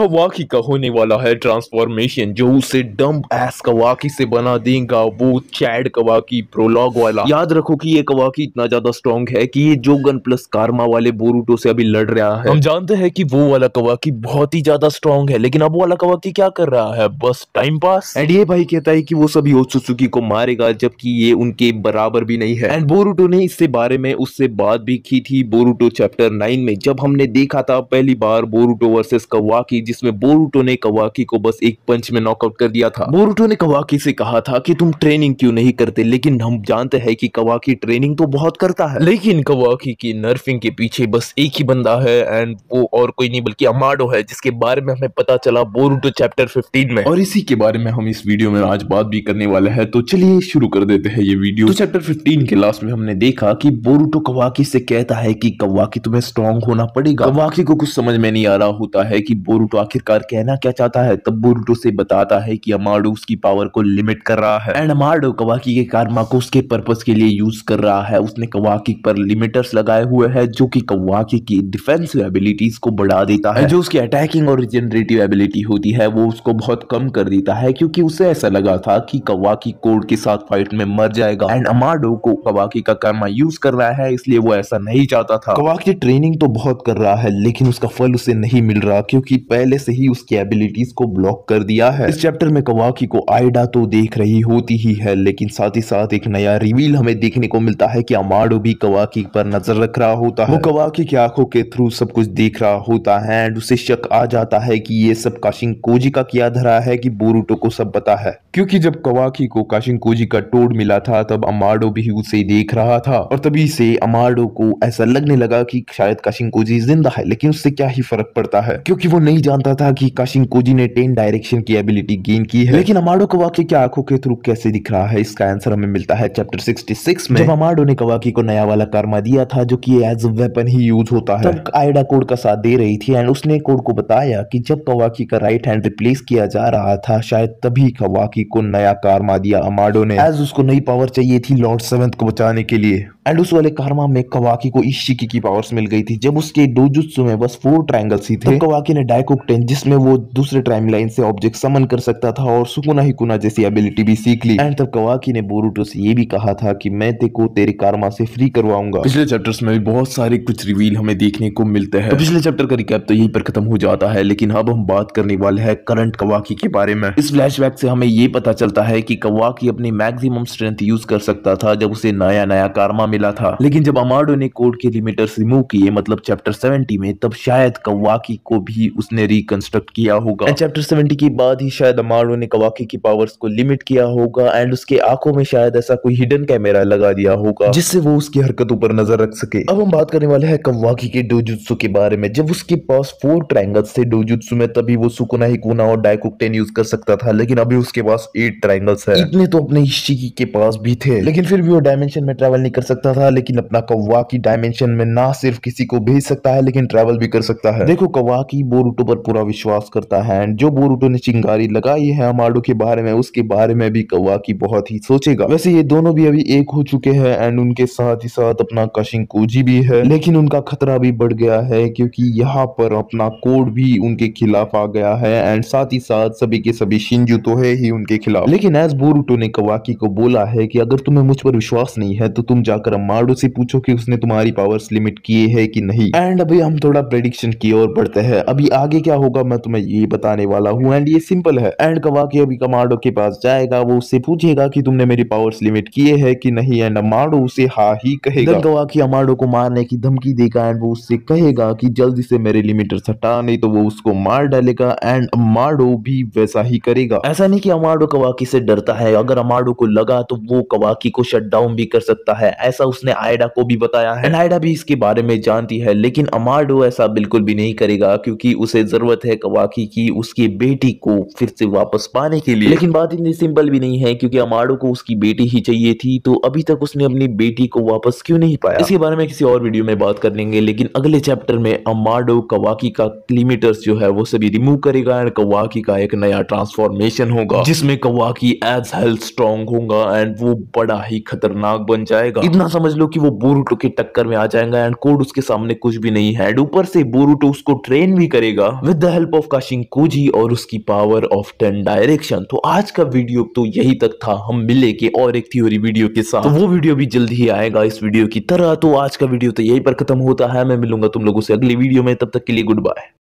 कवाकी का होने वाला है ट्रांसफॉर्मेशन जो उसे डम्प एस कवाकी से बना देगा वो चैड कवाकी प्रोलॉग वाला याद रखो कि ये कवाकी इतना ज्यादा स्ट्रॉन्ग है कि ये जो गन प्लस कार्मा वाले बोरूटो से अभी लड़ रहा है हम जानते हैं कि वो वाला कवाकी बहुत ही ज्यादा स्ट्रॉन्ग है लेकिन अब वाला कवाकी क्या कर रहा है बस टाइम पास एंड ये भाई कहता है की वो सभी ओसुसुकी को मारेगा जबकि ये उनके बराबर भी नहीं है एंड बोरूटो ने इससे बारे में उससे बात भी की थी बोरूटो चैप्टर नाइन में जब हमने देखा था पहली बार बोरूटो वर्सेस कवाकी जिसमें बोरूटो ने कवाकी को बस एक पंच में नॉकआउट कर दिया था बोरूटो ने कवाकी से कहा था कि तुम ट्रेनिंग क्यों नहीं करते लेकिन हम जानते हैं कि कवाकी ट्रेनिंग तो बहुत करता है लेकिन कवाकी की नर्फिंग के पीछे बस एक ही बंदा है एंड वो और कोई नहीं बल्कि अमाडो है जिसके बारे में हमें पता चला बोरुटो चैप्टर फिफ्टीन में और इसी के बारे में हम इस वीडियो में आज बात भी करने वाले हैं तो चलिए शुरू कर देते हैं ये वीडियो तो चैप्टर फिफ्टीन के लास्ट में हमने देखा की बोरूटो कवाकी से कहता है की कवाकी तुम्हें स्ट्रॉन्ग होना पड़ेगा कवाकी को कुछ समझ में नहीं आ रहा होता है कि बोरूटो आखिरकार कहना क्या चाहता है तब बुरुटो से बताता है कि अमाडो उसकी पावर को लिमिट कर रहा है एंड अमाडो कवाकी के कारमा को उसके पर्पज के लिए यूज कर रहा है उसने कवाकी पर लिमिटर्स लगाए हुए है जो की कवाकी की डिफेंस एबिलिटीज को बढ़ा देता है जो उसकी अटैकिंग और रिजेनरेटिव एबिलिटी होती है वो उसको बहुत कम कर देता है क्योंकि उसे ऐसा लगा था कि कवाकी कोड के साथ फाइट में मर जाएगा एंड अमाडो को कवाकी का कर्मा यूज कर रहा है इसलिए वो ऐसा नहीं चाहता था कवाकी ट्रेनिंग तो बहुत कर रहा है लेकिन उसका फल उसे नहीं मिल रहा क्योंकि पहले से ही उसकी एबिलिटीज को ब्लॉक कर दिया है इस चैप्टर में कवाकी को आइडा तो देख रही होती ही है लेकिन साथ ही साथ एक नया रिवील हमें देखने को मिलता है कि अमाडो भी कवाकी पर नजर रख रहा होता है वो कवाकी की आंखों के थ्रू सब कुछ देख रहा होता है एंड उसे शक आ जाता है कि ये सब काशिंग कोजी का किया धरा है कि बोरूटो को सब पता है क्योंकि जब कवाकी को काशिंकोजी का टोड मिला था तब अमार्डो भी उसे देख रहा था और तभी से अमार्डो को ऐसा लगने लगा कि शायद काशिंकोजी जिंदा है लेकिन उससे क्या ही फर्क पड़ता है क्योंकि वो नहीं जानता था कि काशिंकोजी ने टेन डायरेक्शन की एबिलिटी गेन की है लेकिन अमार्डो कवाकी के आंखों के थ्रू कैसे दिख रहा है इसका आंसर हमें मिलता है चैप्टर सिक्सटी में जब अमार्डो ने कवाकी को नया वाला कारमा दिया था जो की एज अ वेपन ही यूज होता है आयडा कोड का साथ दे रही थी एंड उसने कोड को बताया की जब कवाकी का राइट हैंड रिप्लेस किया जा रहा था शायद तभी कवाकी राखी को नया कारमा दिया अमाडो ने एज उसको नई पावर चाहिए थी लॉर्ड सेवंथ को बचाने के लिए एंड उस वाले कारमा में कवाकी को इशिकी की पावर्स मिल गई थी जब उसके डोजुत्सु में बस फोर ट्रायंगल्स ही थे तो कवाकी ने डायकोक टेन जिसमें वो दूसरे लाइन से ऑब्जेक्ट समन कर सकता था और सुकुना ही कुना जैसी एबिलिटी भी सीख ली एंड तब कवाकी ने बोरूटो से ये भी कहा था की मैं ते को तेरे कारमा से फ्री करवाऊंगा पिछले चैप्टर में भी बहुत सारे कुछ रिवील हमें देखने को मिलते हैं तो पिछले चैप्टर का रिकैप तो यही पर खत्म हो जाता है लेकिन अब हम बात करने वाले हैं करंट कवाकी के बारे में इस फ्लैश से हमें ये पता चलता है कि कौवा की अपनी मैक्सिमम स्ट्रेंथ यूज कर सकता था जब उसे नया नया कारमा मिला था लेकिन जब अमार्डो ने कोड के लिमिटर्स रिमूव किए मतलब चैप्टर 70 में तब शायद कवाकी को भी उसने रिकंस्ट्रक्ट किया होगा चैप्टर 70 के बाद ही शायद अमार्डो ने कवाकी की पावर्स को लिमिट किया होगा एंड उसके आंखों में शायद ऐसा कोई हिडन कैमरा लगा दिया होगा जिससे वो उसकी हरकतों पर नजर रख सके अब हम बात करने वाले हैं कवाकी के डोजुत्सु के बारे में जब उसके पास फोर ट्रैंगल्स थे डोजुत्सु में तभी वो सुकुना ही हिकुना और डायकुकटेन यूज कर सकता था लेकिन अभी उसके पास पास एट ट्राइंगल्स है इतने तो अपने इश्चिकी के पास भी थे लेकिन फिर भी वो डायमेंशन में ट्रेवल नहीं कर सकता था लेकिन अपना कौवा की डायमेंशन में ना सिर्फ किसी को भेज सकता है लेकिन ट्रेवल भी कर सकता है देखो कौवा की बोरूटो पर पूरा विश्वास करता है एंड जो बोरूटो ने चिंगारी लगाई है अमाडो के बारे में उसके बारे में भी कौवा की बहुत ही सोचेगा वैसे ये दोनों भी अभी एक हो चुके हैं एंड उनके साथ ही साथ अपना कशिंग कोजी भी है लेकिन उनका खतरा भी बढ़ गया है क्योंकि यहाँ पर अपना कोड भी उनके खिलाफ आ गया है एंड साथ ही साथ सभी के सभी शिंजू तो है ही उनके के खिलाफ लेकिन एस बोरूटो ने कवाकी को बोला है कि अगर तुम्हें मुझ पर विश्वास नहीं है तो तुम जाकर अम्माडो से पूछो कि उसने तुम्हारी पावर्स लिमिट किए है कि नहीं एंड अभी हम थोड़ा प्रेडिक्शन की ओर बढ़ते हैं अभी आगे क्या होगा मैं तुम्हें ये बताने वाला हूँ एंड ये सिंपल है एंड कवाकी अभी कमांडो के पास जाएगा वो उससे पूछेगा की तुमने मेरी पावर्स लिमिट किए है की नहीं एंड अमाडो उसे हा ही कहेगा कवाकी अमाडो को मारने की धमकी देगा एंड वो उससे कहेगा की जल्दी से मेरे लिमिटर्स हटा नहीं तो वो उसको मार डालेगा एंड अमाडो भी वैसा ही करेगा ऐसा नहीं की अमाडो अमाडो कवाकी से डरता है अगर अमाडो को लगा तो वो कवाकी को शट डाउन भी कर सकता है ऐसा उसने आयडा को भी बताया है आयडा भी इसके बारे में जानती है लेकिन अमाडो ऐसा बिल्कुल भी नहीं करेगा क्योंकि उसे जरूरत है कवाकी की उसकी बेटी को फिर से वापस पाने के लिए लेकिन बात इतनी सिंपल भी नहीं है क्योंकि अमाडो को उसकी बेटी ही चाहिए थी तो अभी तक उसने अपनी बेटी को वापस क्यों नहीं पाया इसके बारे में किसी और वीडियो में बात कर लेंगे लेकिन अगले चैप्टर में अमाडो कवाकी का किलोमीटर्स जो है वो सभी रिमूव करेगा एंड कवाकी का एक नया ट्रांसफॉर्मेशन होगा जिसमें उसने कहा कि एज हेल्थ स्ट्रांग होगा एंड वो बड़ा ही खतरनाक बन जाएगा इतना समझ लो कि वो बोरूटो के टक्कर में आ जाएगा एंड कोड उसके सामने कुछ भी नहीं है एंड ऊपर से बोरूटो उसको ट्रेन भी करेगा with the help of Kashin Koji और उसकी पावर ऑफ टेन डायरेक्शन तो आज का वीडियो तो यही तक था हम मिले के और एक थ्योरी वीडियो के साथ तो वो वीडियो भी जल्द ही आएगा इस वीडियो की तरह तो आज का वीडियो तो यही पर खत्म होता है मैं मिलूंगा तुम लोगों से अगले वीडियो में तब तक के लिए गुड बाय